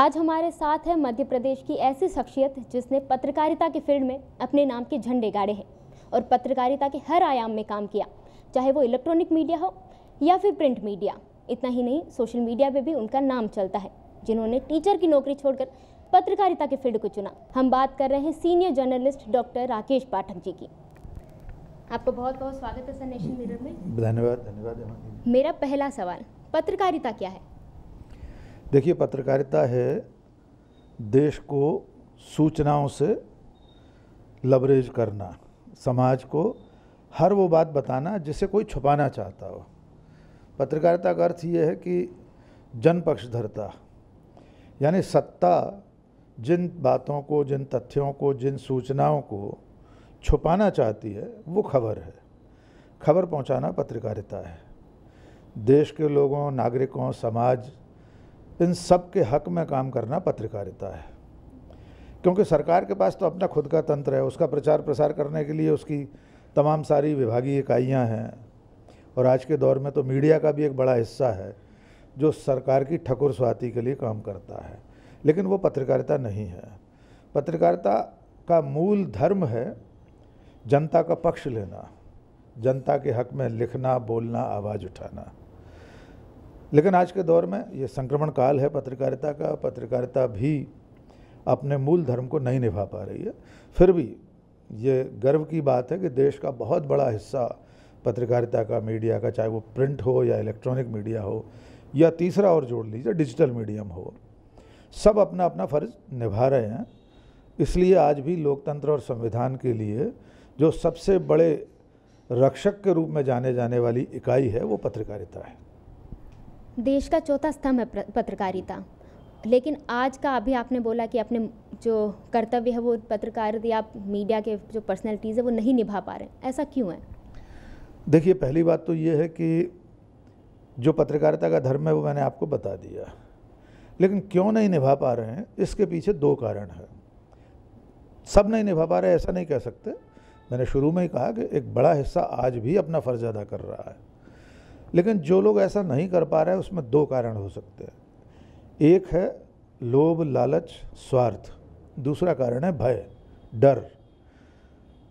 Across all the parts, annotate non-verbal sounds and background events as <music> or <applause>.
आज हमारे साथ है मध्य प्रदेश की ऐसी शख्सियत जिसने पत्रकारिता के फील्ड में अपने नाम के झंडे गाड़े हैं और पत्रकारिता के हर आयाम में काम किया चाहे वो इलेक्ट्रॉनिक मीडिया हो या फिर प्रिंट मीडिया इतना ही नहीं सोशल मीडिया पे भी उनका नाम चलता है जिन्होंने टीचर की नौकरी छोड़कर पत्रकारिता के फील्ड को चुना हम बात कर रहे हैं senior journalist doctor Rakesh Pathak ji की आपका बहुत बहुत स्वागत है सर नेशन मिरर में धन्यवाद धन्यवाद मेरा पहला सवाल पत्रकारिता क्या है देखिए पत्रकारिता है देश को सूचनाओं से लबरेज करना समाज को हर वो बात बताना जिसे कोई छुपाना चाहता हो पत्रकारिता का अर्थ ये है कि जनपक्षधरता यानी सत्ता जिन बातों को जिन तथ्यों को जिन सूचनाओं को छुपाना चाहती है वो खबर है खबर पहुंचाना पत्रकारिता है देश के लोगों नागरिकों समाज इन सब के हक में काम करना पत्रकारिता है क्योंकि सरकार के पास तो अपना खुद का तंत्र है उसका प्रचार प्रसार करने के लिए उसकी तमाम सारी विभागीय इकाइयाँ हैं और आज के दौर में तो मीडिया का भी एक बड़ा हिस्सा है जो सरकार की ठकुर स्वाति के लिए काम करता है लेकिन वो पत्रकारिता नहीं है पत्रकारिता का मूल धर्म है जनता का पक्ष लेना जनता के हक में लिखना बोलना आवाज़ उठाना लेकिन आज के दौर में ये संक्रमण काल है पत्रकारिता का पत्रकारिता भी अपने मूल धर्म को नहीं निभा पा रही है फिर भी ये गर्व की बात है कि देश का बहुत बड़ा हिस्सा पत्रकारिता का मीडिया का चाहे वो प्रिंट हो या इलेक्ट्रॉनिक मीडिया हो या तीसरा और जोड़ लीजिए डिजिटल मीडियम हो सब अपना अपना फ़र्ज निभा रहे हैं इसलिए आज भी लोकतंत्र और संविधान के लिए जो सबसे बड़े रक्षक के रूप में जाने जाने वाली इकाई है वो पत्रकारिता है देश का चौथा स्तंभ है पत्रकारिता लेकिन आज का अभी आपने बोला कि अपने जो कर्तव्य है वो पत्रकार या मीडिया के जो पर्सनैलिटीज़ है वो नहीं निभा पा रहे ऐसा क्यों है देखिए पहली बात तो ये है कि जो पत्रकारिता का धर्म है वो मैंने आपको बता दिया लेकिन क्यों नहीं निभा पा रहे हैं इसके पीछे दो कारण हैं सब नहीं निभा पा रहे ऐसा नहीं कह सकते मैंने शुरू में ही कहा कि एक बड़ा हिस्सा आज भी अपना फ़र्ज अदा कर रहा है लेकिन जो लोग ऐसा नहीं कर पा रहे उसमें दो कारण हो सकते हैं एक है लोभ लालच स्वार्थ दूसरा कारण है भय डर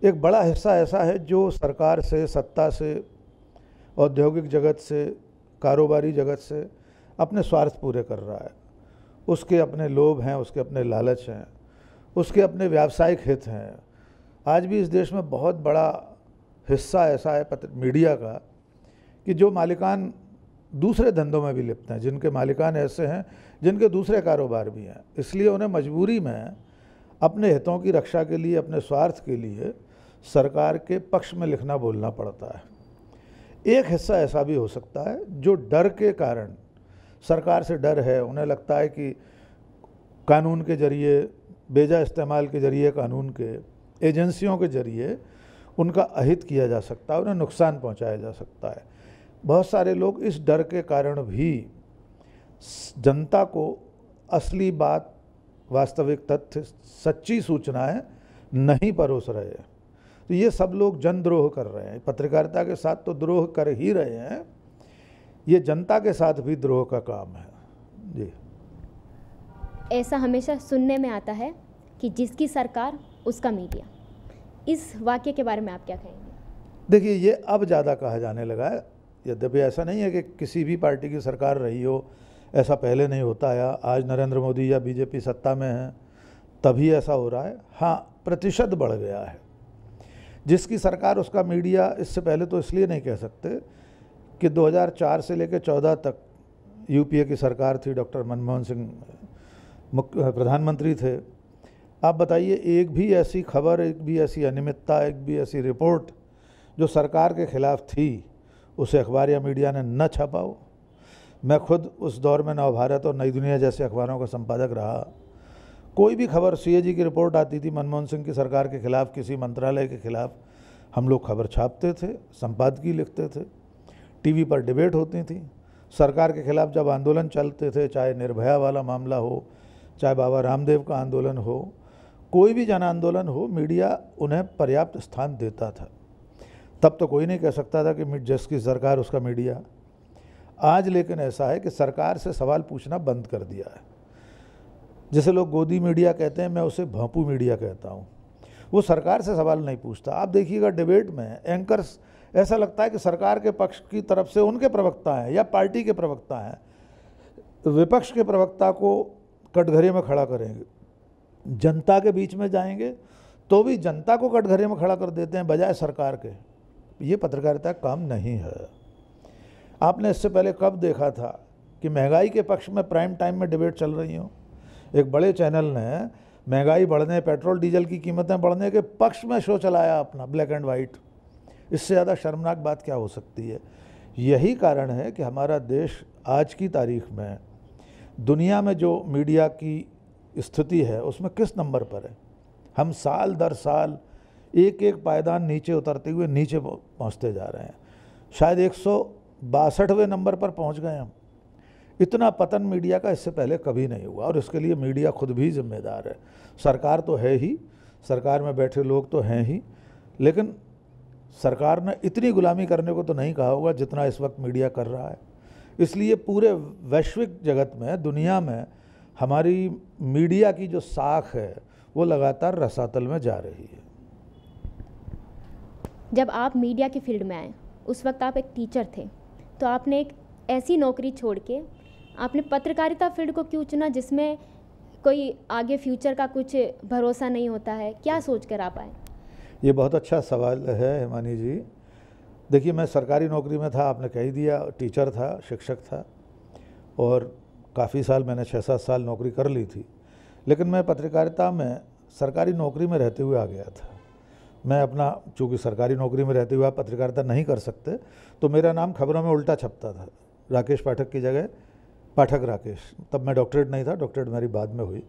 एक बड़ा हिस्सा ऐसा है जो सरकार से सत्ता से औद्योगिक जगत से कारोबारी जगत से अपने स्वार्थ पूरे कर रहा है उसके अपने लोभ हैं उसके अपने लालच हैं उसके अपने व्यावसायिक हित हैं आज भी इस देश में बहुत बड़ा हिस्सा ऐसा है पत्र मीडिया का कि जो मालिकान दूसरे धंधों में भी लिप्त हैं जिनके मालिकान ऐसे हैं जिनके दूसरे कारोबार भी हैं इसलिए उन्हें मजबूरी में अपने हितों की रक्षा के लिए अपने स्वार्थ के लिए सरकार के पक्ष में लिखना बोलना पड़ता है एक हिस्सा ऐसा भी हो सकता है जो डर के कारण सरकार से डर है उन्हें लगता है कि कानून के जरिए बेजा इस्तेमाल के जरिए कानून के एजेंसियों के जरिए उनका अहित किया जा सकता है उन्हें नुकसान पहुंचाया जा सकता है बहुत सारे लोग इस डर के कारण भी जनता को असली बात वास्तविक तथ्य सच्ची सूचनाएं नहीं परोस रहे हैं तो ये सब लोग जनद्रोह कर रहे हैं पत्रकारिता के साथ तो द्रोह कर ही रहे हैं ये जनता के साथ भी द्रोह का काम है जी ऐसा हमेशा सुनने में आता है कि जिसकी सरकार उसका मीडिया इस वाक्य के बारे में आप क्या कहेंगे देखिए ये अब ज़्यादा कहा जाने लगा है यद्यपि ऐसा नहीं है कि किसी भी पार्टी की सरकार रही हो ऐसा पहले नहीं होता आया आज नरेंद्र मोदी या बीजेपी सत्ता में है तभी ऐसा हो रहा है हाँ प्रतिशत बढ़ गया है जिसकी सरकार उसका मीडिया इससे पहले तो इसलिए नहीं कह सकते कि 2004 से लेकर 14 तक यूपीए की सरकार थी डॉक्टर मनमोहन सिंह मुख्य प्रधानमंत्री थे आप बताइए एक भी ऐसी खबर एक भी ऐसी अनियमितता एक भी ऐसी रिपोर्ट जो सरकार के खिलाफ थी उसे अखबार या मीडिया ने न हो मैं खुद उस दौर में नवभारत और नई दुनिया जैसे अखबारों का संपादक रहा कोई भी खबर सी की रिपोर्ट आती थी मनमोहन सिंह की सरकार के खिलाफ किसी मंत्रालय के खिलाफ हम लोग खबर छापते थे संपादकीय लिखते थे टीवी पर डिबेट होती थी सरकार के खिलाफ जब आंदोलन चलते थे चाहे निर्भया वाला मामला हो चाहे बाबा रामदेव का आंदोलन हो कोई भी जन आंदोलन हो मीडिया उन्हें पर्याप्त स्थान देता था तब तो कोई नहीं कह सकता था कि जस्टिस सरकार उसका मीडिया आज लेकिन ऐसा है कि सरकार से सवाल पूछना बंद कर दिया है जैसे लोग गोदी मीडिया कहते हैं मैं उसे भापू मीडिया कहता हूँ वो सरकार से सवाल नहीं पूछता आप देखिएगा डिबेट में एंकर्स ऐसा लगता है कि सरकार के पक्ष की तरफ से उनके प्रवक्ता हैं या पार्टी के प्रवक्ता हैं विपक्ष के प्रवक्ता को कटघरे में खड़ा करेंगे जनता के बीच में जाएंगे तो भी जनता को कटघरे में खड़ा कर देते हैं बजाय सरकार के ये पत्रकारिता काम नहीं है आपने इससे पहले कब देखा था कि महंगाई के पक्ष में प्राइम टाइम में डिबेट चल रही हो एक बड़े चैनल ने महंगाई बढ़ने पेट्रोल डीजल की कीमतें बढ़ने के पक्ष में शो चलाया अपना ब्लैक एंड वाइट इससे ज़्यादा शर्मनाक बात क्या हो सकती है यही कारण है कि हमारा देश आज की तारीख में दुनिया में जो मीडिया की स्थिति है उसमें किस नंबर पर है हम साल दर साल एक एक पायदान नीचे उतरते हुए नीचे पहुँचते जा रहे हैं शायद एक बासठवें नंबर पर पहुँच गए हम इतना पतन मीडिया का इससे पहले कभी नहीं हुआ और इसके लिए मीडिया खुद भी जिम्मेदार है सरकार तो है ही सरकार में बैठे लोग तो हैं ही लेकिन सरकार ने इतनी गुलामी करने को तो नहीं कहा होगा जितना इस वक्त मीडिया कर रहा है इसलिए पूरे वैश्विक जगत में दुनिया में हमारी मीडिया की जो साख है वो लगातार रसातल में जा रही है जब आप मीडिया के फील्ड में आए उस वक्त आप एक टीचर थे तो आपने एक ऐसी नौकरी छोड़ के आपने पत्रकारिता फील्ड को क्यों चुना जिसमें कोई आगे फ्यूचर का कुछ भरोसा नहीं होता है क्या सोच कर आप आए ये बहुत अच्छा सवाल है हिमानी जी देखिए मैं सरकारी नौकरी में था आपने कह ही दिया टीचर था शिक्षक था और काफ़ी साल मैंने छः सात साल नौकरी कर ली थी लेकिन मैं पत्रकारिता में सरकारी नौकरी में रहते हुए आ गया था मैं अपना चूँकि सरकारी नौकरी में रहते हुए आप पत्रकारिता नहीं कर सकते तो मेरा नाम खबरों में उल्टा छपता था राकेश पाठक की जगह पाठक राकेश तब मैं डॉक्टरेट नहीं था डॉक्टरेट मेरी बाद में हुई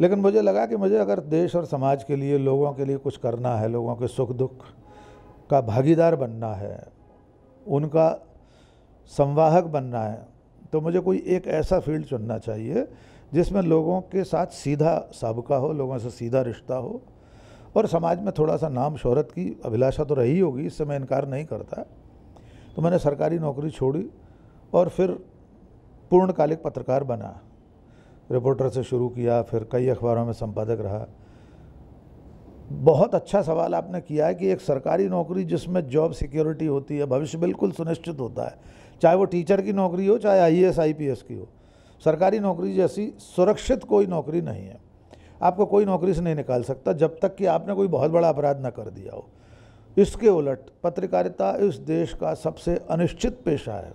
लेकिन मुझे लगा कि मुझे अगर देश और समाज के लिए लोगों के लिए कुछ करना है लोगों के सुख दुख का भागीदार बनना है उनका संवाहक बनना है तो मुझे कोई एक ऐसा फील्ड चुनना चाहिए जिसमें लोगों के साथ सीधा सबका हो लोगों से सीधा रिश्ता हो और समाज में थोड़ा सा नाम शोहरत की अभिलाषा तो रही होगी इससे मैं इनकार नहीं करता तो मैंने सरकारी नौकरी छोड़ी और फिर पूर्णकालिक पत्रकार बना रिपोर्टर से शुरू किया फिर कई अखबारों में संपादक रहा बहुत अच्छा सवाल आपने किया है कि एक सरकारी नौकरी जिसमें जॉब सिक्योरिटी होती है भविष्य बिल्कुल सुनिश्चित होता है चाहे वो टीचर की नौकरी हो चाहे आईएएस आईपीएस की हो सरकारी नौकरी जैसी सुरक्षित कोई नौकरी नहीं है आपको कोई नौकरी से नहीं निकाल सकता जब तक कि आपने कोई बहुत बड़ा अपराध ना कर दिया हो इसके उलट पत्रकारिता इस देश का सबसे अनिश्चित पेशा है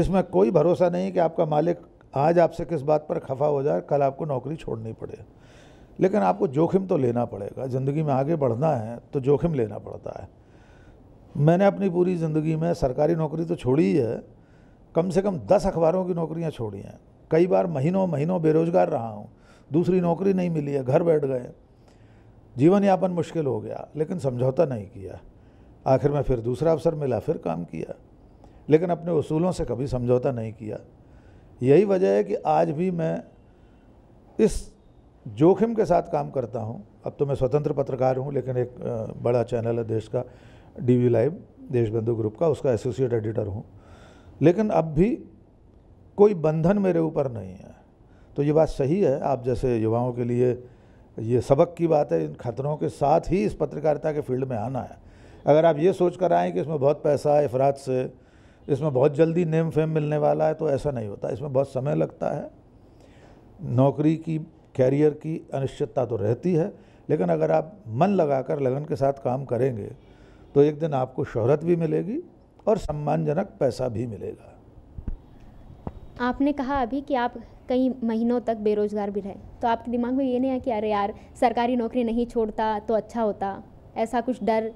इसमें कोई भरोसा नहीं कि आपका मालिक आज आपसे किस बात पर खफा हो जाए कल आपको नौकरी छोड़नी पड़े लेकिन आपको जोखिम तो लेना पड़ेगा ज़िंदगी में आगे बढ़ना है तो जोखिम लेना पड़ता है मैंने अपनी पूरी ज़िंदगी में सरकारी नौकरी तो छोड़ी है कम से कम दस अखबारों की नौकरियाँ छोड़ी हैं कई बार महीनों महीनों बेरोज़गार रहा हूँ दूसरी नौकरी नहीं मिली है घर बैठ गए जीवन यापन मुश्किल हो गया लेकिन समझौता नहीं किया आखिर में फिर दूसरा अवसर मिला फिर काम किया लेकिन अपने उसूलों से कभी समझौता नहीं किया यही वजह है कि आज भी मैं इस जोखिम के साथ काम करता हूँ अब तो मैं स्वतंत्र पत्रकार हूँ लेकिन एक बड़ा चैनल है देश का डीवी लाइव देश बंधु ग्रुप का उसका एसोसिएट एडिटर हूँ लेकिन अब भी कोई बंधन मेरे ऊपर नहीं है तो ये बात सही है आप जैसे युवाओं के लिए ये सबक की बात है इन खतरों के साथ ही इस पत्रकारिता के फील्ड में आना है अगर आप ये सोच कर आएँ कि इसमें बहुत पैसा है अफराद से इसमें बहुत जल्दी नेम फेम मिलने वाला है तो ऐसा नहीं होता इसमें बहुत समय लगता है नौकरी की कैरियर की अनिश्चितता तो रहती है लेकिन अगर आप मन लगाकर लगन के साथ काम करेंगे तो एक दिन आपको शोहरत भी मिलेगी और सम्मानजनक पैसा भी मिलेगा आपने कहा अभी कि आप कई महीनों तक बेरोज़गार भी रहे तो आपके दिमाग में ये नहीं आया कि अरे यार सरकारी नौकरी नहीं छोड़ता तो अच्छा होता ऐसा कुछ डर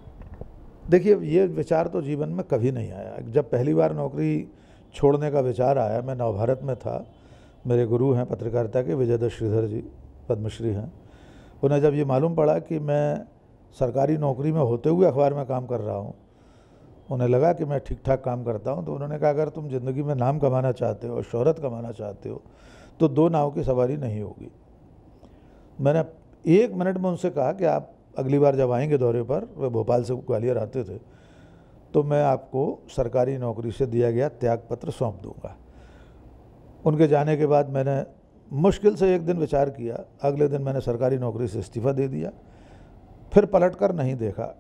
देखिए ये विचार तो जीवन में कभी नहीं आया जब पहली बार नौकरी छोड़ने का विचार आया मैं नवभारत में था मेरे गुरु हैं पत्रकारिता के विजय श्रीधर जी पद्मश्री हैं उन्हें जब ये मालूम पड़ा कि मैं सरकारी नौकरी में होते हुए अखबार में काम कर रहा हूँ उन्हें लगा कि मैं ठीक ठाक काम करता हूँ तो उन्होंने कहा अगर तुम ज़िंदगी में नाम कमाना चाहते हो शोहरत कमाना चाहते हो तो दो नाव की सवारी नहीं होगी मैंने एक मिनट में उनसे कहा कि आप अगली बार जब आएंगे दौरे पर वे भोपाल से ग्वालियर आते थे तो मैं आपको सरकारी नौकरी से दिया गया त्यागपत्र सौंप दूंगा उनके जाने के बाद मैंने मुश्किल से एक दिन विचार किया अगले दिन मैंने सरकारी नौकरी से इस्तीफ़ा दे दिया फिर पलट कर नहीं देखा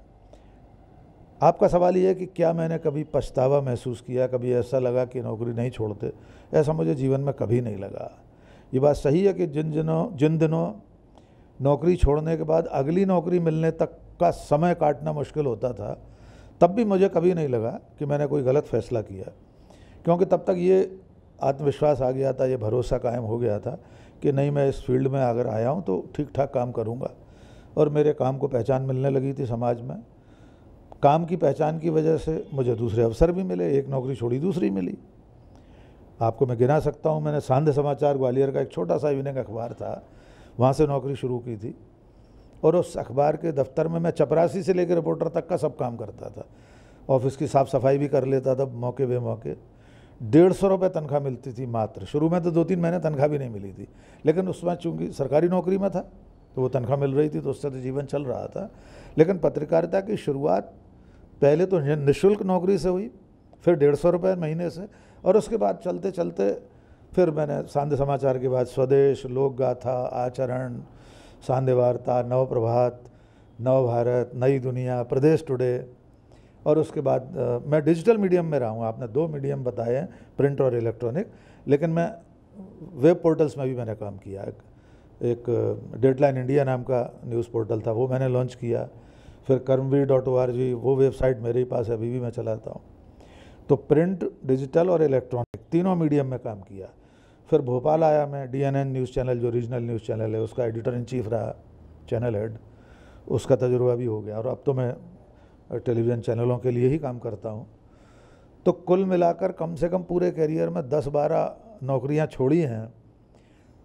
आपका सवाल यह है कि क्या मैंने कभी पछतावा महसूस किया कभी ऐसा लगा कि नौकरी नहीं छोड़ते ऐसा मुझे जीवन में कभी नहीं लगा ये बात सही है कि जिन दिनों जिन दिनों नौकरी छोड़ने के बाद अगली नौकरी मिलने तक का समय काटना मुश्किल होता था तब भी मुझे कभी नहीं लगा कि मैंने कोई गलत फैसला किया क्योंकि तब तक ये आत्मविश्वास आ गया था ये भरोसा कायम हो गया था कि नहीं मैं इस फील्ड में अगर आया हूँ तो ठीक ठाक काम करूँगा और मेरे काम को पहचान मिलने लगी थी समाज में काम की पहचान की वजह से मुझे दूसरे अवसर भी मिले एक नौकरी छोड़ी दूसरी मिली आपको मैं गिना सकता हूँ मैंने सांध समाचार ग्वालियर का एक छोटा सा इवनिंग अखबार था वहाँ से नौकरी शुरू की थी और उस अखबार के दफ्तर में मैं चपरासी से लेकर रिपोर्टर तक का सब काम करता था ऑफिस की साफ़ सफाई भी कर लेता था मौके बे मौके डेढ़ सौ रुपये तनख्वाह मिलती थी मात्र शुरू में तो दो तीन महीने तनख्वाह भी नहीं मिली थी लेकिन उसमें चूँकि सरकारी नौकरी में था तो वो तनख्वाह मिल रही थी तो उससे तो जीवन चल रहा था लेकिन पत्रकारिता की शुरुआत पहले तो निःशुल्क नौकरी से हुई फिर डेढ़ सौ रुपये महीने से और उसके बाद चलते चलते फिर मैंने सांध्य समाचार के बाद स्वदेश लोक गाथा आचरण सांध्य वार्ता नवप्रभात नव भारत नई दुनिया प्रदेश टुडे और उसके बाद मैं डिजिटल मीडियम में रहा हूँ आपने दो मीडियम बताए हैं प्रिंट और इलेक्ट्रॉनिक लेकिन मैं वेब पोर्टल्स में भी मैंने काम किया एक, एक डेडलाइन इंडिया नाम का न्यूज़ पोर्टल था वो मैंने लॉन्च किया फिर कर्मवीर डॉट ओ आर जी वो वेबसाइट मेरे ही पास है अभी भी मैं चलाता हूँ तो प्रिंट डिजिटल और इलेक्ट्रॉनिक तीनों मीडियम में काम किया फिर भोपाल आया मैं डीएनएन न्यूज़ चैनल जो रीजनल न्यूज़ चैनल है उसका एडिटर इन चीफ रहा चैनल हेड उसका तजुर्बा भी हो गया और अब तो मैं टेलीविज़न चैनलों के लिए ही काम करता हूँ तो कुल मिलाकर कम से कम पूरे करियर में दस बारह नौकरियाँ छोड़ी हैं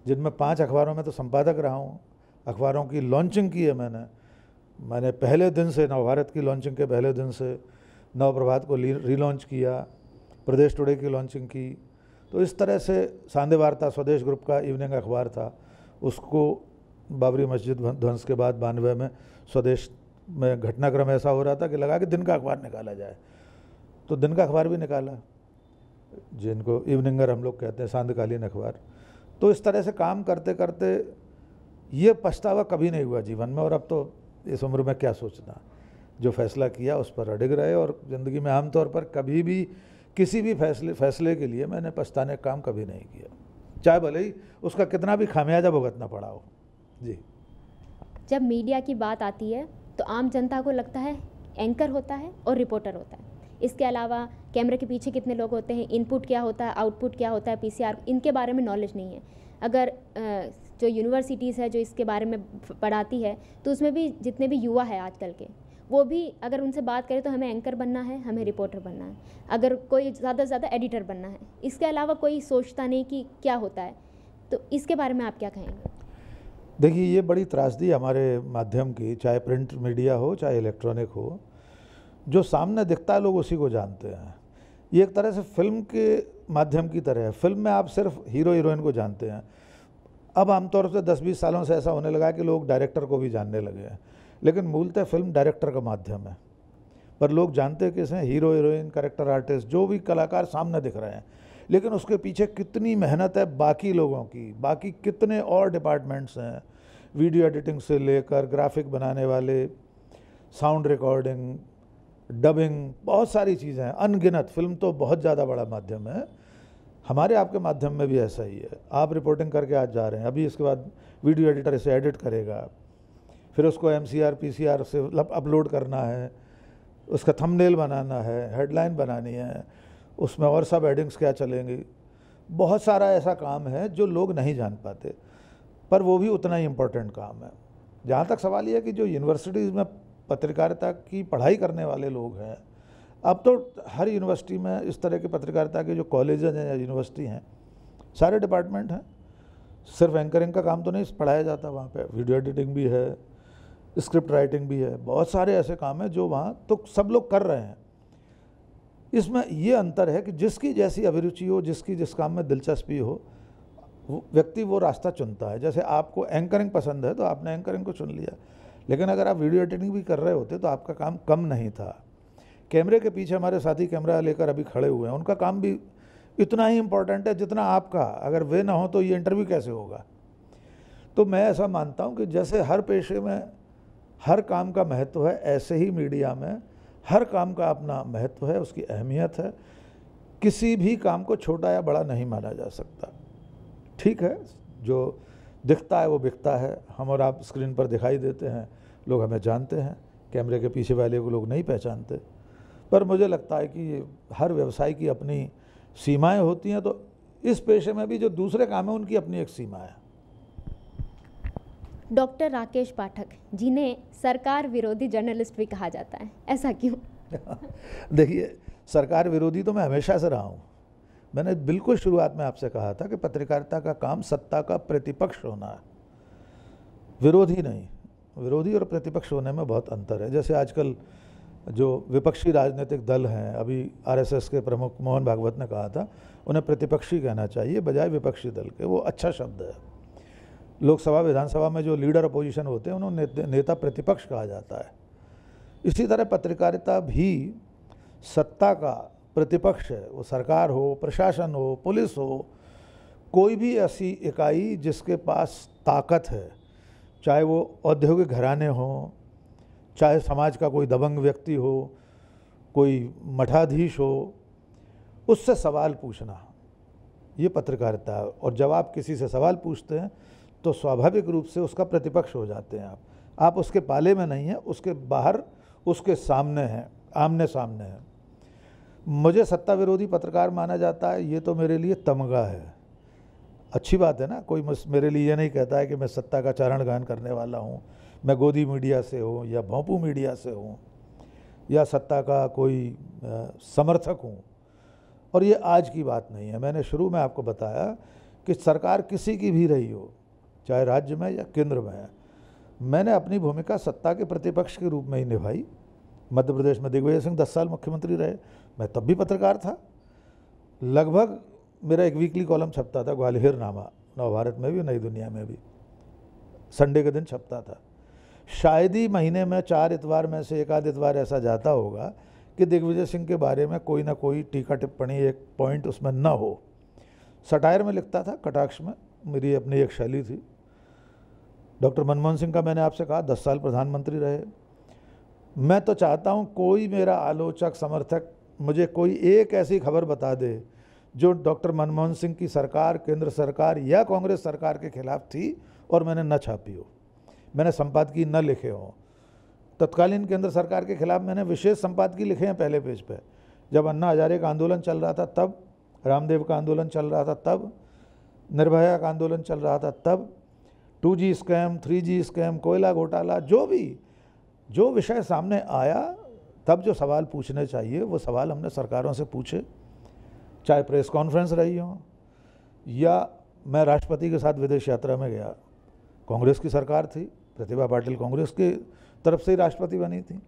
जिनमें पाँच अखबारों में तो संपादक रहा हूँ अखबारों की लॉन्चिंग की है मैंने मैंने पहले दिन से नवभारत की लॉन्चिंग के पहले दिन से नवप्रभात को रीलॉन्च किया प्रदेश टुडे की लॉन्चिंग की तो इस तरह से सांधे वार्ता स्वदेश ग्रुप का इवनिंग अखबार था उसको बाबरी मस्जिद ध्वंस के बाद बानवे में स्वदेश में घटनाक्रम ऐसा हो रहा था कि लगा कि दिन का अखबार निकाला जाए तो दिन का अखबार भी निकाला जिनको इवनिंगर हम लोग कहते हैं सांधकालीन अखबार तो इस तरह से काम करते करते ये पछतावा कभी नहीं हुआ जीवन में और अब तो इस उम्र में क्या सोचना जो फैसला किया उस पर अडिग रहे और ज़िंदगी में आमतौर पर कभी भी किसी भी फैसले फैसले के लिए मैंने पछताने काम कभी नहीं किया चाहे भले ही उसका कितना भी खामियाजा भुगतना पड़ा हो जी जब मीडिया की बात आती है तो आम जनता को लगता है एंकर होता है और रिपोर्टर होता है इसके अलावा कैमरे के पीछे कितने लोग होते हैं इनपुट क्या होता है आउटपुट क्या होता है पीसीआर इनके बारे में नॉलेज नहीं है अगर जो यूनिवर्सिटीज़ है जो इसके बारे में पढ़ाती है तो उसमें भी जितने भी युवा है आजकल के वो भी अगर उनसे बात करें तो हमें एंकर बनना है हमें रिपोर्टर बनना है अगर कोई ज़्यादा से ज़्यादा एडिटर बनना है इसके अलावा कोई सोचता नहीं कि क्या होता है तो इसके बारे में आप क्या कहेंगे देखिए ये बड़ी त्रासदी हमारे माध्यम की चाहे प्रिंट मीडिया हो चाहे इलेक्ट्रॉनिक हो जो सामने दिखता है लोग उसी को जानते हैं ये एक तरह से फिल्म के माध्यम की तरह है फिल्म में आप सिर्फ हीरो हीरोइन को जानते हैं अब आमतौर से 10-20 सालों से ऐसा होने लगा कि लोग डायरेक्टर को भी जानने लगे हैं लेकिन मूलतः फिल्म डायरेक्टर का माध्यम है पर लोग जानते किसे हैं हीरो हीरोइन करेक्टर आर्टिस्ट जो भी कलाकार सामने दिख रहे हैं लेकिन उसके पीछे कितनी मेहनत है बाकी लोगों की बाकी कितने और डिपार्टमेंट्स हैं वीडियो एडिटिंग से लेकर ग्राफिक बनाने वाले साउंड रिकॉर्डिंग डबिंग बहुत सारी चीज़ें हैं अनगिनत फिल्म तो बहुत ज़्यादा बड़ा माध्यम है हमारे आपके माध्यम में भी ऐसा ही है आप रिपोर्टिंग करके आज जा रहे हैं अभी इसके बाद वीडियो एडिटर इसे एडिट करेगा फिर उसको एम सी आर से अपलोड करना है उसका थंबनेल बनाना है हेडलाइन बनानी है उसमें और सब एडिंग्स क्या चलेंगी बहुत सारा ऐसा काम है जो लोग नहीं जान पाते पर वो भी उतना ही इम्पोर्टेंट काम है जहाँ तक सवाल यह है कि जो यूनिवर्सिटीज़ में पत्रकारिता की पढ़ाई करने वाले लोग हैं अब तो हर यूनिवर्सिटी में इस तरह की पत्रकारिता के जो कॉलेज हैं या यूनिवर्सिटी हैं सारे डिपार्टमेंट हैं सिर्फ एंकरिंग का काम तो नहीं पढ़ाया जाता वहाँ पे वीडियो एडिटिंग भी है स्क्रिप्ट राइटिंग भी है बहुत सारे ऐसे काम हैं जो वहाँ तो सब लोग कर रहे हैं इसमें ये अंतर है कि जिसकी जैसी अभिरुचि हो जिसकी जिस काम में दिलचस्पी हो व्यक्ति वो रास्ता चुनता है जैसे आपको एंकरिंग पसंद है तो आपने एंकरिंग को चुन लिया लेकिन अगर आप वीडियो एडिटिंग भी कर रहे होते तो आपका काम कम नहीं था कैमरे के पीछे हमारे साथी कैमरा लेकर अभी खड़े हुए हैं उनका काम भी इतना ही इम्पोर्टेंट है जितना आपका अगर वे ना हो तो ये इंटरव्यू कैसे होगा तो मैं ऐसा मानता हूँ कि जैसे हर पेशे में हर काम का महत्व है ऐसे ही मीडिया में हर काम का अपना महत्व है उसकी अहमियत है किसी भी काम को छोटा या बड़ा नहीं माना जा सकता ठीक है जो दिखता है वो बिकता है हम और आप स्क्रीन पर दिखाई देते हैं लोग हमें जानते हैं कैमरे के पीछे वाले को लोग नहीं पहचानते पर मुझे लगता है कि हर व्यवसाय की अपनी सीमाएं होती हैं तो इस पेशे में भी जो दूसरे काम हैं उनकी अपनी एक सीमा है डॉक्टर राकेश पाठक जिन्हें सरकार विरोधी जर्नलिस्ट भी कहा जाता है ऐसा क्यों <laughs> देखिए सरकार विरोधी तो मैं हमेशा से रहा हूँ मैंने बिल्कुल शुरुआत में आपसे कहा था कि पत्रकारिता का काम सत्ता का प्रतिपक्ष होना है विरोधी नहीं विरोधी और प्रतिपक्ष होने में बहुत अंतर है जैसे आजकल जो विपक्षी राजनीतिक दल हैं अभी आरएसएस के प्रमुख मोहन भागवत ने कहा था उन्हें प्रतिपक्षी कहना चाहिए बजाय विपक्षी दल के वो अच्छा शब्द है लोकसभा विधानसभा में जो लीडर अपोजिशन होते हैं उन्हें नेता प्रतिपक्ष कहा जाता है इसी तरह पत्रकारिता भी सत्ता का प्रतिपक्ष है वो सरकार हो प्रशासन हो पुलिस हो कोई भी ऐसी इकाई जिसके पास ताकत है चाहे वो औद्योगिक घराने हों चाहे समाज का कोई दबंग व्यक्ति हो कोई मठाधीश हो उससे सवाल पूछना ये पत्रकारिता और जब आप किसी से सवाल पूछते हैं तो स्वाभाविक रूप से उसका प्रतिपक्ष हो जाते हैं आप आप उसके पाले में नहीं हैं उसके बाहर उसके सामने हैं आमने सामने हैं मुझे सत्ता विरोधी पत्रकार माना जाता है ये तो मेरे लिए तमगा है अच्छी बात है ना कोई मेरे लिए ये नहीं कहता है कि मैं सत्ता का चारण गहन करने वाला हूँ मैं गोदी मीडिया से हूँ या भोंपू मीडिया से हूँ या सत्ता का कोई समर्थक हूँ और ये आज की बात नहीं है मैंने शुरू में आपको बताया कि सरकार किसी की भी रही हो चाहे राज्य में या केंद्र में है मैंने अपनी भूमिका सत्ता के प्रतिपक्ष के रूप में ही निभाई मध्य प्रदेश में दिग्विजय सिंह दस साल मुख्यमंत्री रहे मैं तब भी पत्रकार था लगभग मेरा एक वीकली कॉलम छपता था ग्वालियर नामा नवभारत में भी नई दुनिया में भी संडे के दिन छपता था शायद ही महीने में चार इतवार में से एक आध इतवार ऐसा जाता होगा कि दिग्विजय सिंह के बारे में कोई ना कोई टीका टिप्पणी एक पॉइंट उसमें न हो सटायर में लिखता था कटाक्ष में मेरी अपनी एक शैली थी डॉक्टर मनमोहन सिंह का मैंने आपसे कहा दस साल प्रधानमंत्री रहे मैं तो चाहता हूँ कोई मेरा आलोचक समर्थक मुझे कोई एक ऐसी खबर बता दे जो डॉक्टर मनमोहन सिंह की सरकार केंद्र सरकार या कांग्रेस सरकार के खिलाफ थी और मैंने न छापी हो मैंने संपादकीय न लिखे हों तत्कालीन केंद्र सरकार के खिलाफ मैंने विशेष संपादकीय लिखे हैं पहले पेज पर जब अन्ना हजारे का आंदोलन चल रहा था तब रामदेव का आंदोलन चल रहा था तब निर्भया का आंदोलन चल रहा था तब two G scam three G scam कोयला घोटाला जो भी जो विषय सामने आया तब जो सवाल पूछने चाहिए वो सवाल हमने सरकारों से पूछे चाहे प्रेस कॉन्फ्रेंस रही हो या मैं राष्ट्रपति के साथ विदेश यात्रा में गया कांग्रेस की सरकार थी प्रतिभा पाटिल कांग्रेस की तरफ से ही राष्ट्रपति बनी थी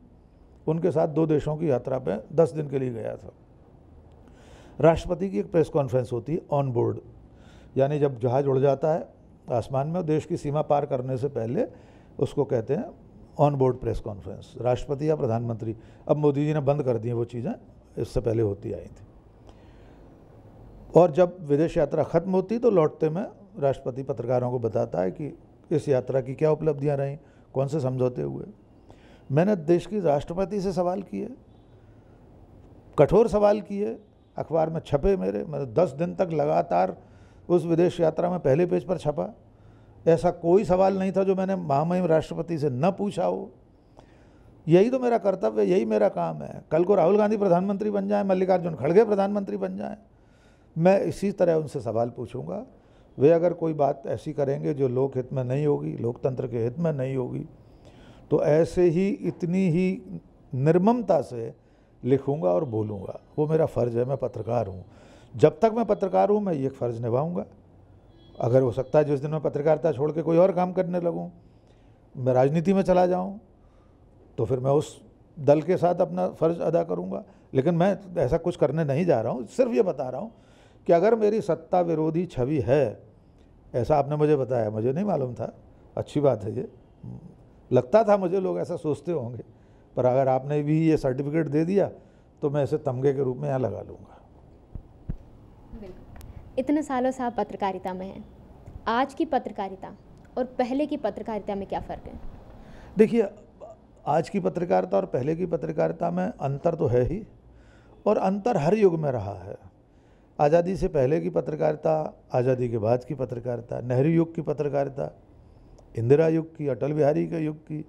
उनके साथ दो देशों की यात्रा पर दस दिन के लिए गया था राष्ट्रपति की एक प्रेस कॉन्फ्रेंस होती है ऑन बोर्ड यानी जब जहाज़ उड़ जाता है आसमान में और देश की सीमा पार करने से पहले उसको कहते हैं ऑन बोर्ड प्रेस कॉन्फ्रेंस राष्ट्रपति या प्रधानमंत्री अब मोदी जी ने बंद कर दी वो चीज़ें इससे पहले होती आई थी और जब विदेश यात्रा ख़त्म होती तो लौटते में राष्ट्रपति पत्रकारों को बताता है कि इस यात्रा की क्या उपलब्धियाँ रहीं कौन से समझौते हुए मैंने देश की राष्ट्रपति से सवाल किए कठोर सवाल किए अखबार में छपे मेरे मैंने दस दिन तक लगातार उस विदेश यात्रा में पहले पेज पर छपा ऐसा कोई सवाल नहीं था जो मैंने महामहिम राष्ट्रपति से न पूछा हो यही तो मेरा कर्तव्य यही मेरा काम है कल को राहुल गांधी प्रधानमंत्री बन जाए मल्लिकार्जुन खड़गे प्रधानमंत्री बन जाए मैं इसी तरह उनसे सवाल पूछूंगा वे अगर कोई बात ऐसी करेंगे जो लोक हित में नहीं होगी लोकतंत्र के हित में नहीं होगी तो ऐसे ही इतनी ही निर्ममता से लिखूंगा और बोलूंगा वो मेरा फ़र्ज़ है मैं पत्रकार हूँ जब तक मैं पत्रकार हूँ मैं ये फ़र्ज़ निभाऊँगा अगर हो सकता है जिस दिन मैं पत्रकारिता छोड़ के कोई और काम करने लगूँ मैं राजनीति में चला जाऊँ तो फिर मैं उस दल के साथ अपना फ़र्ज़ अदा करूँगा लेकिन मैं ऐसा कुछ करने नहीं जा रहा हूँ सिर्फ ये बता रहा हूँ कि अगर मेरी सत्ता विरोधी छवि है ऐसा आपने मुझे बताया मुझे नहीं मालूम था अच्छी बात है ये लगता था मुझे लोग ऐसा सोचते होंगे पर अगर आपने भी ये सर्टिफिकेट दे दिया तो मैं इसे तमगे के रूप में यहाँ लगा लूँगा इतने सालों से आप पत्रकारिता में हैं आज की पत्रकारिता और पहले की पत्रकारिता में क्या फ़र्क है देखिए आज की पत्रकारिता और पहले की पत्रकारिता में अंतर तो है ही और अंतर हर युग में रहा है आज़ादी से पहले की पत्रकारिता आज़ादी के बाद की पत्रकारिता नेहरू युग की पत्रकारिता इंदिरा युग की अटल बिहारी के युग की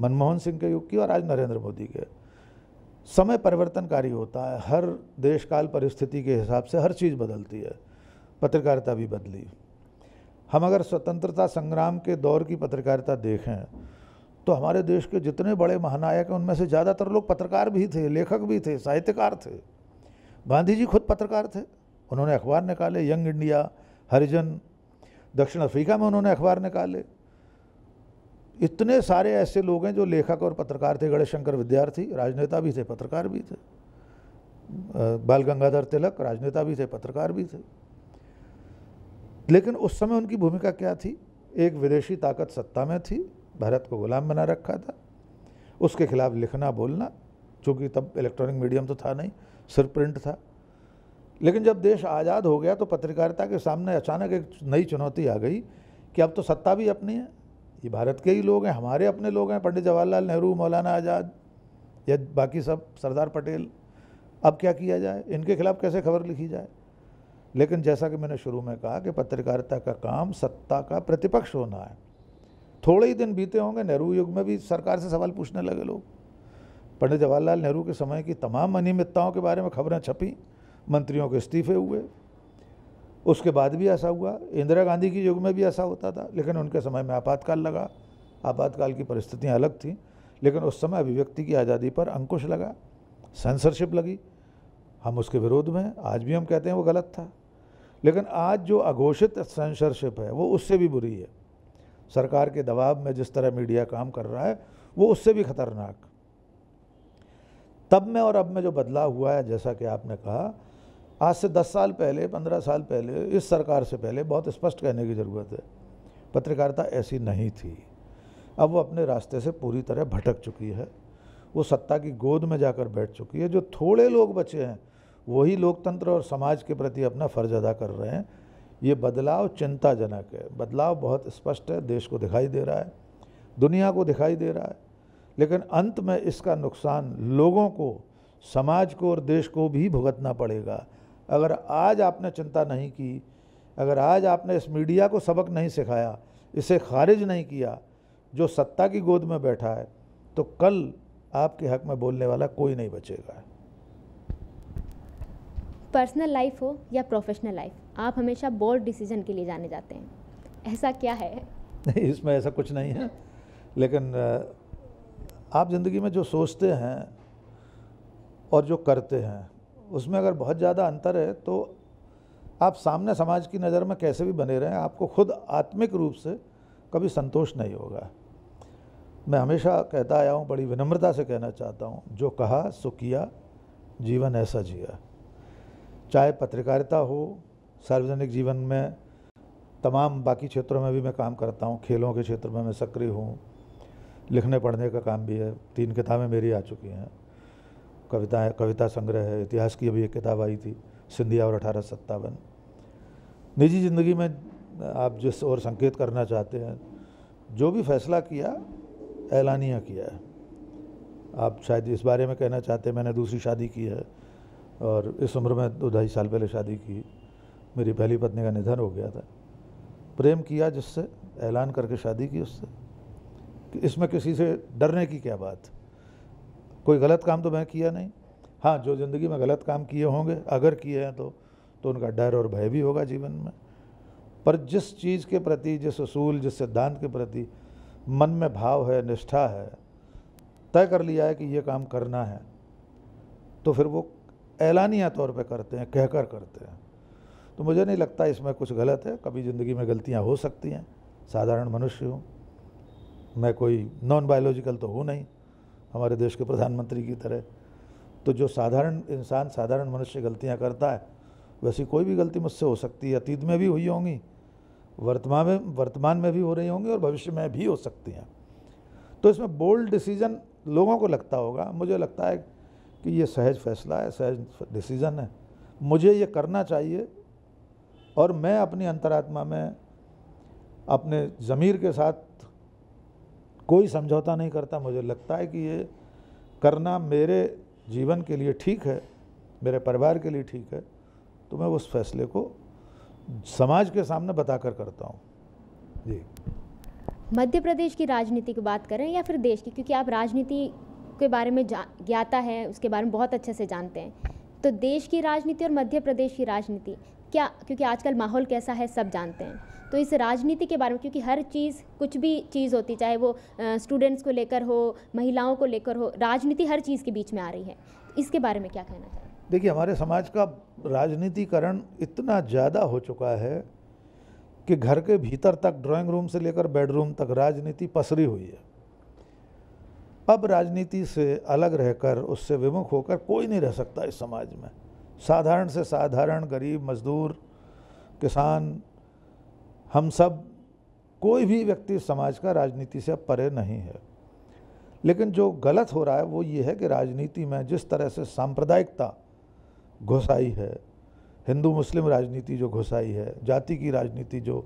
मनमोहन सिंह के युग की और आज नरेंद्र मोदी के समय परिवर्तनकारी होता है हर देश काल परिस्थिति के हिसाब से हर चीज़ बदलती है पत्रकारिता भी बदली हम अगर स्वतंत्रता संग्राम के दौर की पत्रकारिता देखें तो हमारे देश के जितने बड़े महानायक हैं उनमें से ज़्यादातर लोग पत्रकार भी थे लेखक भी थे साहित्यकार थे गांधी जी खुद पत्रकार थे उन्होंने अखबार निकाले यंग इंडिया हरिजन दक्षिण अफ्रीका में उन्होंने अखबार निकाले इतने सारे ऐसे लोग हैं जो लेखक और पत्रकार थे गणेश शंकर विद्यार्थी राजनेता भी थे पत्रकार भी थे बाल गंगाधर तिलक राजनेता भी थे पत्रकार भी थे लेकिन उस समय उनकी भूमिका क्या थी एक विदेशी ताकत सत्ता में थी भारत को गुलाम बना रखा था उसके खिलाफ लिखना बोलना चूँकि तब इलेक्ट्रॉनिक मीडियम तो था नहीं सिर्फ प्रिंट था लेकिन जब देश आज़ाद हो गया तो पत्रकारिता के सामने अचानक एक नई चुनौती आ गई कि अब तो सत्ता भी अपनी है ये भारत के ही लोग हैं हमारे अपने लोग हैं पंडित जवाहरलाल नेहरू मौलाना आज़ाद या बाकी सब सरदार पटेल अब क्या किया जाए इनके खिलाफ कैसे खबर लिखी जाए लेकिन जैसा कि मैंने शुरू में कहा कि पत्रकारिता का काम सत्ता का प्रतिपक्ष होना है थोड़े ही दिन बीते होंगे नेहरू युग में भी सरकार से सवाल पूछने लगे लोग पंडित जवाहरलाल नेहरू के समय की तमाम अनियमितताओं के बारे में खबरें छपी मंत्रियों के इस्तीफे हुए उसके बाद भी ऐसा हुआ इंदिरा गांधी के युग में भी ऐसा होता था लेकिन उनके समय में आपातकाल लगा आपातकाल की परिस्थितियाँ अलग थीं लेकिन उस समय अभिव्यक्ति की आज़ादी पर अंकुश लगा सेंसरशिप लगी हम उसके विरोध में आज भी हम कहते हैं वो गलत था लेकिन आज जो अघोषित सेंसरशिप है वो उससे भी बुरी है सरकार के दबाव में जिस तरह मीडिया काम कर रहा है वो उससे भी खतरनाक तब में और अब में जो बदलाव हुआ है जैसा कि आपने कहा आज से 10 साल पहले 15 साल पहले इस सरकार से पहले बहुत स्पष्ट कहने की ज़रूरत है पत्रकारिता ऐसी नहीं थी अब वो अपने रास्ते से पूरी तरह भटक चुकी है वो सत्ता की गोद में जाकर बैठ चुकी है जो थोड़े लोग बचे हैं वही लोकतंत्र और समाज के प्रति अपना फ़र्ज अदा कर रहे हैं ये बदलाव चिंताजनक है बदलाव बहुत स्पष्ट है देश को दिखाई दे रहा है दुनिया को दिखाई दे रहा है लेकिन अंत में इसका नुकसान लोगों को समाज को और देश को भी भुगतना पड़ेगा अगर आज आपने चिंता नहीं की अगर आज आपने इस मीडिया को सबक नहीं सिखाया इसे खारिज नहीं किया जो सत्ता की गोद में बैठा है तो कल आपके हक में बोलने वाला कोई नहीं बचेगा पर्सनल लाइफ हो या प्रोफेशनल लाइफ आप हमेशा बोल्ड डिसीजन के लिए जाने जाते हैं ऐसा क्या है नहीं इसमें ऐसा कुछ नहीं है लेकिन आप ज़िंदगी में जो सोचते हैं और जो करते हैं उसमें अगर बहुत ज़्यादा अंतर है तो आप सामने समाज की नज़र में कैसे भी बने रहें आपको खुद आत्मिक रूप से कभी संतोष नहीं होगा मैं हमेशा कहता आया हूँ बड़ी विनम्रता से कहना चाहता हूँ जो कहा सो किया जीवन ऐसा जिया चाहे पत्रकारिता हो सार्वजनिक जीवन में तमाम बाकी क्षेत्रों में भी मैं काम करता हूँ खेलों के क्षेत्र में मैं सक्रिय हूँ लिखने पढ़ने का काम भी है तीन किताबें मेरी आ चुकी हैं कविताएँ कविता संग्रह है इतिहास की अभी एक किताब आई थी सिंधिया और अठारह सत्तावन निजी ज़िंदगी में आप जिस और संकेत करना चाहते हैं जो भी फैसला किया ऐलानिया किया है आप शायद इस बारे में कहना चाहते हैं मैंने दूसरी शादी की है और इस उम्र में दो ढाई साल पहले शादी की मेरी पहली पत्नी का निधन हो गया था प्रेम किया जिससे ऐलान करके शादी की उससे कि इसमें किसी से डरने की क्या बात कोई गलत काम तो मैं किया नहीं हाँ जो ज़िंदगी में गलत काम किए होंगे अगर किए हैं तो तो उनका डर और भय भी होगा जीवन में पर जिस चीज़ के प्रति जिस असूल जिस सिद्धांत के प्रति मन में भाव है निष्ठा है तय कर लिया है कि ये काम करना है तो फिर वो ऐलानिया तौर पे करते हैं कहकर करते हैं तो मुझे नहीं लगता इसमें कुछ गलत है कभी ज़िंदगी में गलतियाँ हो सकती हैं साधारण मनुष्य हूँ मैं कोई नॉन बायोलॉजिकल तो हूँ नहीं हमारे देश के प्रधानमंत्री की तरह तो जो साधारण इंसान साधारण मनुष्य गलतियाँ करता है वैसी कोई भी गलती मुझसे हो सकती है अतीत में भी हुई होंगी वर्तमान में वर्तमान में भी हो रही होंगी और भविष्य में भी हो सकती हैं तो इसमें बोल्ड डिसीजन लोगों को लगता होगा मुझे लगता है कि ये सहज फैसला है सहज डिसीज़न है मुझे ये करना चाहिए और मैं अपनी अंतरात्मा में अपने ज़मीर के साथ कोई समझौता नहीं करता मुझे लगता है कि ये करना मेरे जीवन के लिए ठीक है मेरे परिवार के लिए ठीक है तो मैं उस फैसले को समाज के सामने बताकर करता हूँ जी मध्य प्रदेश की राजनीति की बात करें या फिर देश की क्योंकि आप राजनीति के बारे में ज्ञाता है उसके बारे में बहुत अच्छे से जानते हैं तो देश की राजनीति और मध्य प्रदेश की राजनीति क्या क्योंकि आजकल माहौल कैसा है सब जानते हैं तो इस राजनीति के बारे में क्योंकि हर चीज़ कुछ भी चीज़ होती चाहे वो स्टूडेंट्स को लेकर हो महिलाओं को लेकर हो राजनीति हर चीज़ के बीच में आ रही है इसके बारे में क्या कहना चाहिए देखिए हमारे समाज का राजनीतिकरण इतना ज़्यादा हो चुका है कि घर के भीतर तक ड्राइंग रूम से लेकर बेडरूम तक राजनीति पसरी हुई है अब राजनीति से अलग रहकर उससे विमुख होकर कोई नहीं रह सकता इस समाज में साधारण से साधारण गरीब मजदूर किसान हम सब कोई भी व्यक्ति समाज का राजनीति से अब परे नहीं है लेकिन जो गलत हो रहा है वो ये है कि राजनीति में जिस तरह से सांप्रदायिकता घुस आई है हिंदू मुस्लिम राजनीति जो घुस आई है जाति की राजनीति जो